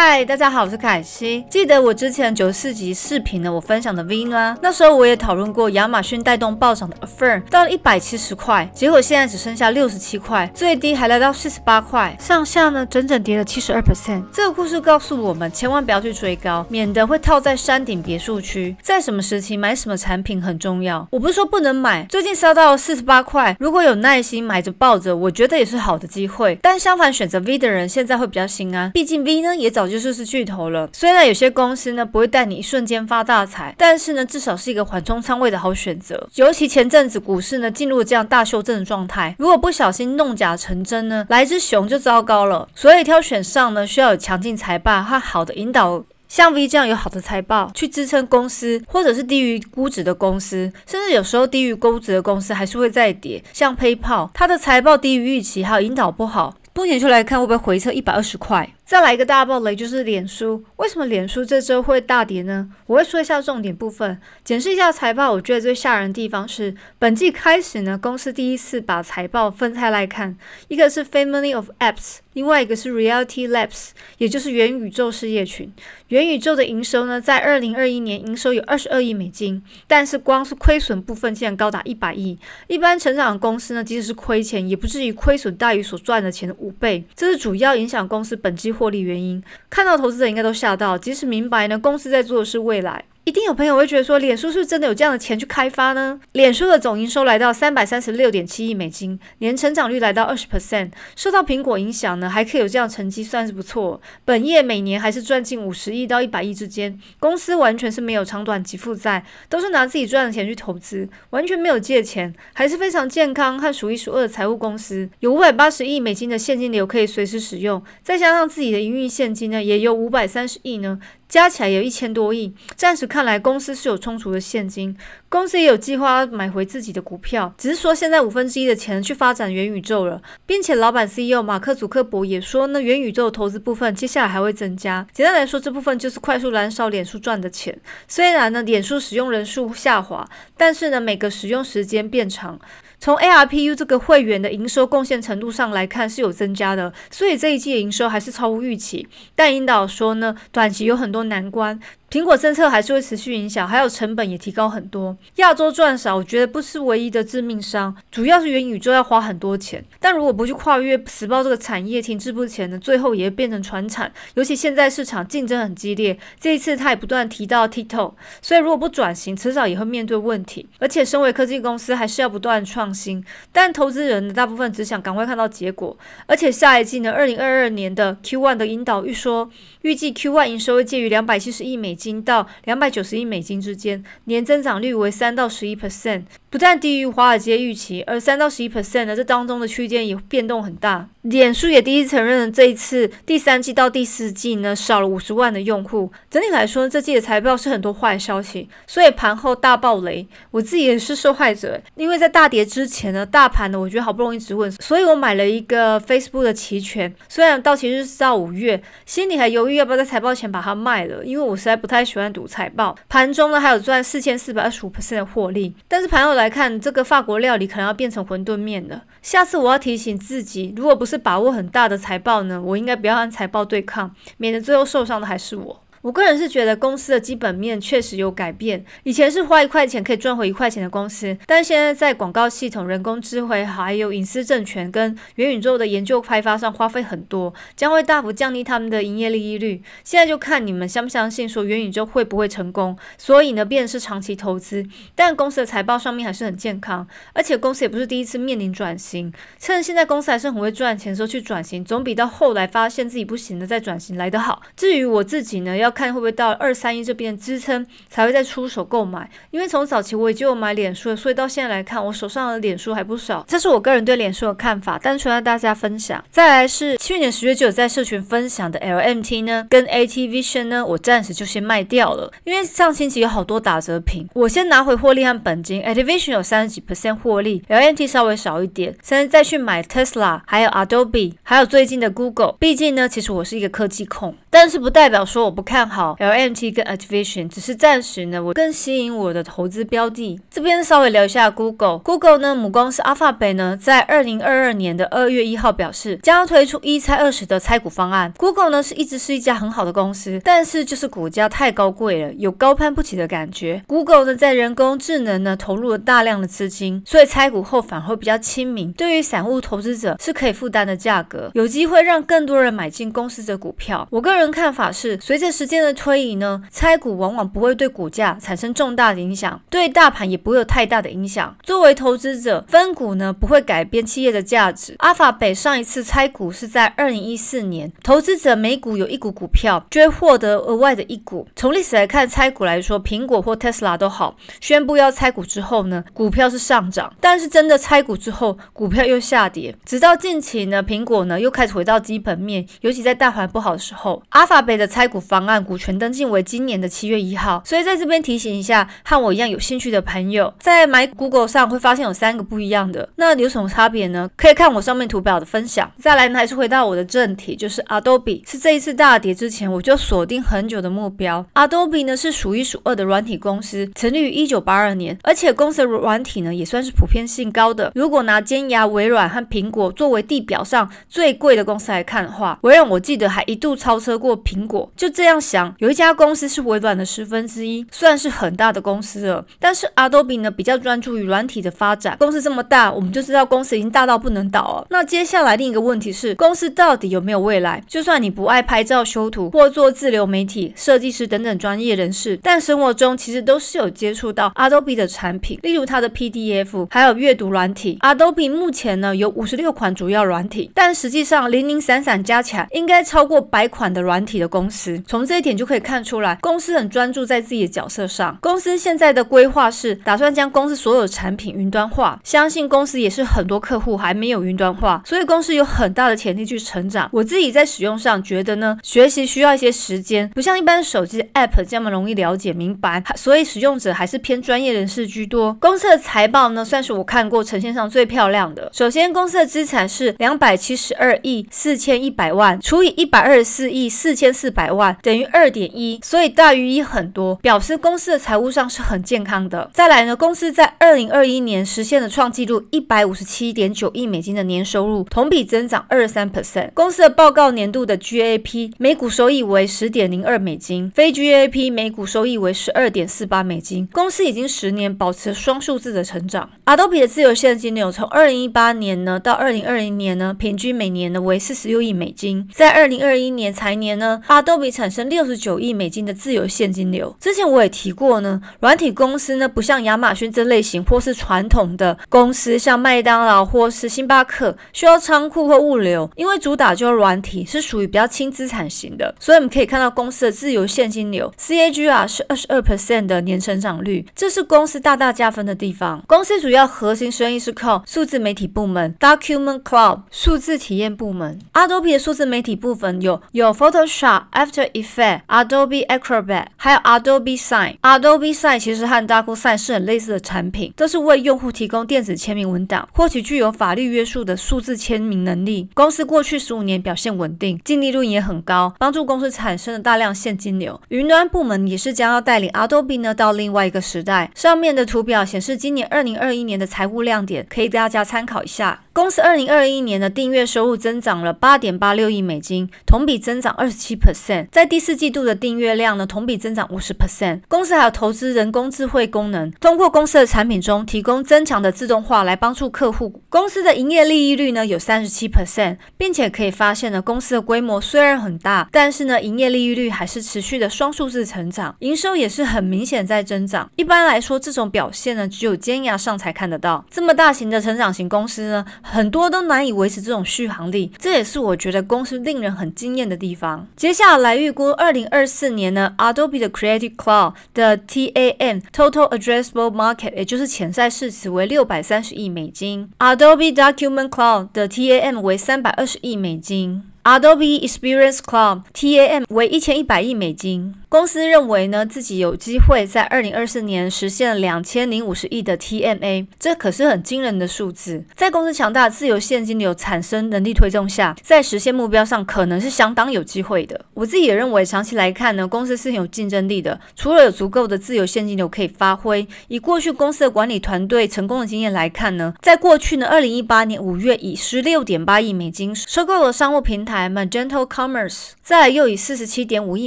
嗨，大家好，我是凯西。记得我之前九十四集视频呢，我分享的 V 呢，那时候我也讨论过亚马逊带动暴涨的 Affirm，到了一百七十块，结果现在只剩下六十七块，最低还来到四十八块，上下呢整整跌了七十二 percent。这个故事告诉我们，千万不要去追高，免得会套在山顶别墅区。在什么时期买什么产品很重要。我不是说不能买，最近烧到四十八块，如果有耐心买着抱着，我觉得也是好的机会。但相反，选择 V 的人现在会比较心安，毕竟 V 呢也早。就是是巨头了。虽然有些公司呢不会带你一瞬间发大财，但是呢至少是一个缓冲仓位的好选择。尤其前阵子股市呢进入这样大修正的状态，如果不小心弄假成真呢，来只熊就糟糕了。所以挑选上呢需要有强劲财报和好的引导，像 V 这样有好的财报去支撑公司，或者是低于估值的公司，甚至有时候低于估值的公司还是会再跌。像 PayPal，它的财报低于预期，还有引导不好，目前就来看会不会回撤一百二十块。再来一个大暴雷，就是脸书。为什么脸书这周会大跌呢？我会说一下重点部分，解释一下财报。我觉得最吓人的地方是，本季开始呢，公司第一次把财报分开来看，一个是 Family of Apps，另外一个是 Reality Labs，也就是元宇宙事业群。元宇宙的营收呢，在二零二一年营收有二十二亿美金，但是光是亏损部分竟然高达一百亿。一般成长的公司呢，即使是亏钱，也不至于亏损大于所赚的钱的五倍。这是主要影响公司本季。获利原因，看到投资者应该都吓到，即使明白呢，公司在做的是未来。一定有朋友会觉得说，脸书是真的有这样的钱去开发呢？脸书的总营收来到三百三十六点七亿美金，年成长率来到二十 percent，受到苹果影响呢，还可以有这样成绩，算是不错。本业每年还是赚近五十亿到一百亿之间，公司完全是没有长短及负债，都是拿自己赚的钱去投资，完全没有借钱，还是非常健康和数一数二的财务公司，有五百八十亿美金的现金流可以随时使用，再加上自己的营运现金呢，也有五百三十亿呢。加起来有一千多亿，暂时看来公司是有充足的现金，公司也有计划买回自己的股票，只是说现在五分之一的钱去发展元宇宙了，并且老板 CEO 马克祖克伯也说呢，元宇宙投资部分接下来还会增加。简单来说，这部分就是快速燃烧脸书赚的钱，虽然呢脸书使用人数下滑，但是呢每个使用时间变长。从 A R P U 这个会员的营收贡献程度上来看，是有增加的，所以这一季的营收还是超乎预期。但引导说呢，短期有很多难关。苹果政策还是会持续影响，还有成本也提高很多。亚洲赚少，我觉得不是唯一的致命伤，主要是元宇宙要花很多钱。但如果不去跨越，时报这个产业停滞不前呢，最后也会变成传产。尤其现在市场竞争很激烈，这一次他也不断提到 TikTok，所以如果不转型，迟早也会面对问题。而且身为科技公司，还是要不断创新。但投资人的大部分只想赶快看到结果，而且下一季呢，二零二二年的 Q1 的引导预说，预计 Q1 营收会介于两百七十亿美。金到两百九十亿美金之间，年增长率为三到十一 percent，不但低于华尔街预期，而三到十一 percent 呢，这当中的区间也变动很大。脸书也第一次承认，了这一次第三季到第四季呢少了五十万的用户。整体来说，这季的财报是很多坏消息，所以盘后大爆雷。我自己也是受害者，因为在大跌之前呢，大盘呢我觉得好不容易止稳，所以我买了一个 Facebook 的期权，虽然到期日是到五月，心里还犹豫要不要在财报前把它卖了，因为我实在不。太喜欢赌财报，盘中呢还有赚四千四百二十五 percent 的获利，但是盘后来看，这个法国料理可能要变成馄饨面了。下次我要提醒自己，如果不是把握很大的财报呢，我应该不要按财报对抗，免得最后受伤的还是我。我个人是觉得公司的基本面确实有改变，以前是花一块钱可以赚回一块钱的公司，但现在在广告系统、人工智慧还有隐私政权跟元宇宙的研究开发上花费很多，将会大幅降低他们的营业利率。现在就看你们相不相信说元宇宙会不会成功。所以呢，变是长期投资，但公司的财报上面还是很健康，而且公司也不是第一次面临转型。趁现在公司还是很会赚钱的时候去转型，总比到后来发现自己不行了再转型来得好。至于我自己呢，要。看会不会到二三一这边支撑才会再出手购买，因为从早期我就有买脸书，所以到现在来看，我手上的脸书还不少。这是我个人对脸书的看法，单纯要大家分享。再来是去年十月就有在社群分享的 LMT 呢，跟 AT Vision 呢，我暂时就先卖掉了，因为上星期有好多打折品，我先拿回获利和本金。AT Vision 有三十几 percent 获利，LMT 稍微少一点。现在再去买 Tesla，还有 Adobe，还有最近的 Google。毕竟呢，其实我是一个科技控，但是不代表说我不看。看好 LMT 跟 Activision，只是暂时呢，我更吸引我的投资标的。这边稍微聊一下 Google，Google 呢，母公司 Alphabet 呢，在二零二二年的二月一号表示，将要推出一拆二十的拆股方案。Google 呢是一直是一家很好的公司，但是就是股价太高贵了，有高攀不起的感觉。Google 呢在人工智能呢投入了大量的资金，所以拆股后反而会比较亲民，对于散户投资者是可以负担的价格，有机会让更多人买进公司的股票。我个人看法是，随着时间的推移呢？拆股往往不会对股价产生重大的影响，对大盘也不会有太大的影响。作为投资者，分股呢不会改变企业的价值。阿法北上一次拆股是在二零一四年，投资者每股有一股股票，会获得额外的一股。从历史来看，拆股来说，苹果或 Tesla 都好，宣布要拆股之后呢，股票是上涨，但是真的拆股之后，股票又下跌，直到近期呢，苹果呢又开始回到基本面，尤其在大盘不好的时候阿法北的拆股方案。股权登记为今年的七月一号，所以在这边提醒一下，和我一样有兴趣的朋友，在买 Google 上会发现有三个不一样的，那有什么差别呢？可以看我上面图表的分享。再来呢，还是回到我的正题，就是 Adobe 是这一次大跌之前我就锁定很久的目标。Adobe 呢是数一数二的软体公司，成立于一九八二年，而且公司的软体呢也算是普遍性高的。如果拿尖牙微软和苹果作为地表上最贵的公司来看的话，微软我记得还一度超车过苹果，就这样。想有一家公司是微软的十分之一，算是很大的公司了。但是 Adobe 呢比较专注于软体的发展。公司这么大，我们就知道公司已经大到不能倒了。那接下来另一个问题是，公司到底有没有未来？就算你不爱拍照修图或做自流媒体设计师等等专业人士，但生活中其实都是有接触到 Adobe 的产品，例如它的 PDF，还有阅读软体。Adobe 目前呢有五十六款主要软体，但实际上零零散散加起来应该超过百款的软体的公司。从这这点就可以看出来，公司很专注在自己的角色上。公司现在的规划是打算将公司所有产品云端化，相信公司也是很多客户还没有云端化，所以公司有很大的潜力去成长。我自己在使用上觉得呢，学习需要一些时间，不像一般手机 App 这么容易了解明白，所以使用者还是偏专业人士居多。公司的财报呢，算是我看过呈现上最漂亮的。首先，公司的资产是两百七十二亿四千一百万除以一百二十四亿四千四百万等于。二点一，所以大于一很多，表示公司的财务上是很健康的。再来呢，公司在二零二一年实现了创纪录一百五十七点九亿美金的年收入，同比增长二十三 percent。公司的报告年度的 GAP 每股收益为十点零二美金，非 GAP 每股收益为十二点四八美金。公司已经十年保持双数字的成长。Adobe 的自由现金流从二零一八年呢到二零二零年呢，平均每年呢为四十六亿美金。在二零二一年财年呢，Adobe 产生六六十九亿美金的自由现金流，之前我也提过呢。软体公司呢，不像亚马逊这类型，或是传统的公司，像麦当劳或是星巴克，需要仓库或物流，因为主打就是软体，是属于比较轻资产型的。所以我们可以看到公司的自由现金流 （CAGR） 啊，是二十二 percent 的年成长率，这是公司大大加分的地方。公司主要核心生意是靠数字媒体部门 （Document Club） 数字体验部门。Adobe 的数字媒体部分有有 Photoshop、After If。Adobe Acrobat，还有 Adobe Sign。Adobe Sign 其实和 DocuSign 是很类似的产品，都是为用户提供电子签名文档，获取具有法律约束的数字签名能力。公司过去十五年表现稳定，净利润也很高，帮助公司产生了大量现金流。云端部门也是将要带领 Adobe 呢到另外一个时代。上面的图表显示今年二零二一年的财务亮点，可以大家参考一下。公司二零二一年的订阅收入增长了八点八六亿美金，同比增长二十七 percent，在第四季度的订阅量呢同比增长五十 percent。公司还有投资人工智慧功能，通过公司的产品中提供增强的自动化来帮助客户。公司的营业利率呢有三十七 percent，并且可以发现呢公司的规模虽然很大，但是呢营业利率还是持续的双数字成长，营收也是很明显在增长。一般来说这种表现呢只有尖牙上才看得到，这么大型的成长型公司呢。很多都难以维持这种续航力，这也是我觉得公司令人很惊艳的地方。接下来预估二零二四年呢，Adobe 的 Creative Cloud 的 TAM（Total Addressable Market） 也就是潜在市值为六百三十亿美金，Adobe Document Cloud 的 TAM 为三百二十亿美金，Adobe Experience Cloud TAM 为一千一百亿美金。公司认为呢，自己有机会在二零二四年实现两千零五十亿的 TMA，这可是很惊人的数字。在公司强大自由现金流产生能力推动下，在实现目标上可能是相当有机会的。我自己也认为，长期来看呢，公司是很有竞争力的。除了有足够的自由现金流可以发挥，以过去公司的管理团队成功的经验来看呢，在过去呢，二零一八年五月以十六点八亿美金收购了商务平台 Magento Commerce，再又以四十七点五亿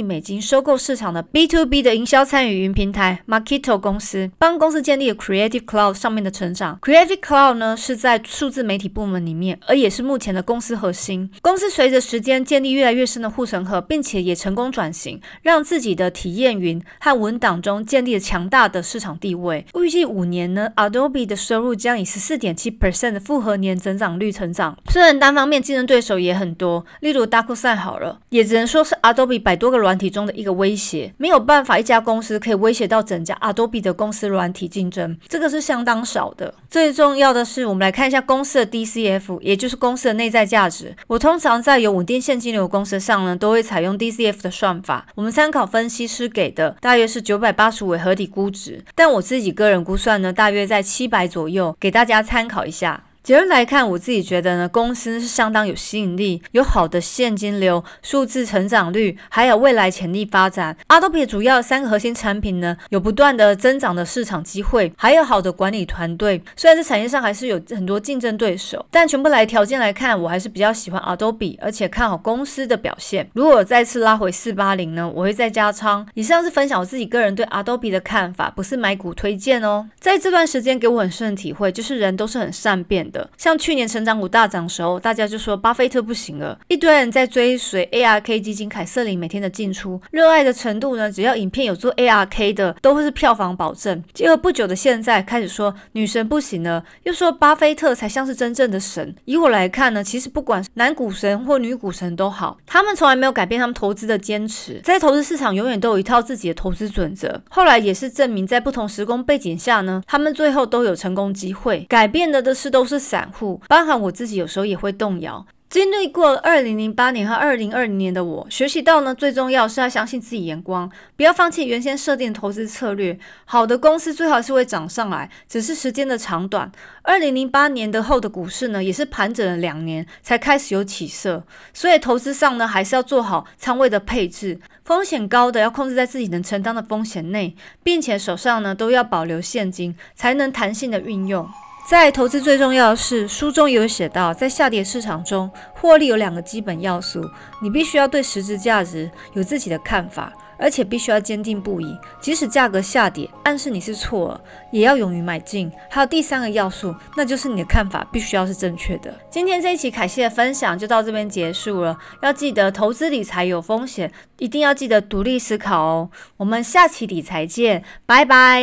美金收购市。市场的 B to B 的营销参与云平台 Marketo 公司帮公司建立了 Creative Cloud 上面的成长。Creative Cloud 呢是在数字媒体部门里面，而也是目前的公司核心。公司随着时间建立越来越深的护城河，并且也成功转型，让自己的体验云和文档中建立了强大的市场地位。预计五年呢，Adobe 的收入将以十四点七 percent 的复合年增长率成长。虽然单方面竞争对手也很多，例如 d a k o 赛好了，也只能说是 Adobe 百多个软体中的一个微。没有办法，一家公司可以威胁到整家 Adobe 的公司软体竞争，这个是相当少的。最重要的是，我们来看一下公司的 DCF，也就是公司的内在价值。我通常在有稳定现金流的公司上呢，都会采用 DCF 的算法。我们参考分析师给的，大约是九百八十尾合理估值，但我自己个人估算呢，大约在七百左右，给大家参考一下。结论来看，我自己觉得呢，公司是相当有吸引力，有好的现金流、数字成长率，还有未来潜力发展。Adobe 主要三个核心产品呢，有不断的增长的市场机会，还有好的管理团队。虽然在产业上还是有很多竞争对手，但全部来条件来看，我还是比较喜欢 Adobe，而且看好公司的表现。如果再次拉回四八零呢，我会再加仓。以上是分享我自己个人对 Adobe 的看法，不是买股推荐哦。在这段时间给我很深的体会，就是人都是很善变。像去年成长股大涨时候，大家就说巴菲特不行了，一堆人在追随 ARK 基金凯瑟琳每天的进出，热爱的程度呢，只要影片有做 ARK 的，都会是票房保证。结合不久的现在，开始说女神不行了，又说巴菲特才像是真正的神。以我来看呢，其实不管男股神或女股神都好，他们从来没有改变他们投资的坚持，在投资市场永远都有一套自己的投资准则。后来也是证明，在不同时空背景下呢，他们最后都有成功机会。改变的的是都是。散户，包含我自己，有时候也会动摇。经历过二零零八年和二零二零年的我，学习到呢，最重要是要相信自己眼光，不要放弃原先设定的投资策略。好的公司最好是会涨上来，只是时间的长短。二零零八年的后的股市呢，也是盘整了两年才开始有起色。所以投资上呢，还是要做好仓位的配置，风险高的要控制在自己能承担的风险内，并且手上呢都要保留现金，才能弹性的运用。在投资最重要的是，书中也有写到，在下跌市场中获利有两个基本要素，你必须要对实质价值有自己的看法，而且必须要坚定不移，即使价格下跌暗示你是错了，也要勇于买进。还有第三个要素，那就是你的看法必须要是正确的。今天这一期凯西的分享就到这边结束了，要记得投资理财有风险，一定要记得独立思考哦。我们下期理财见，拜拜。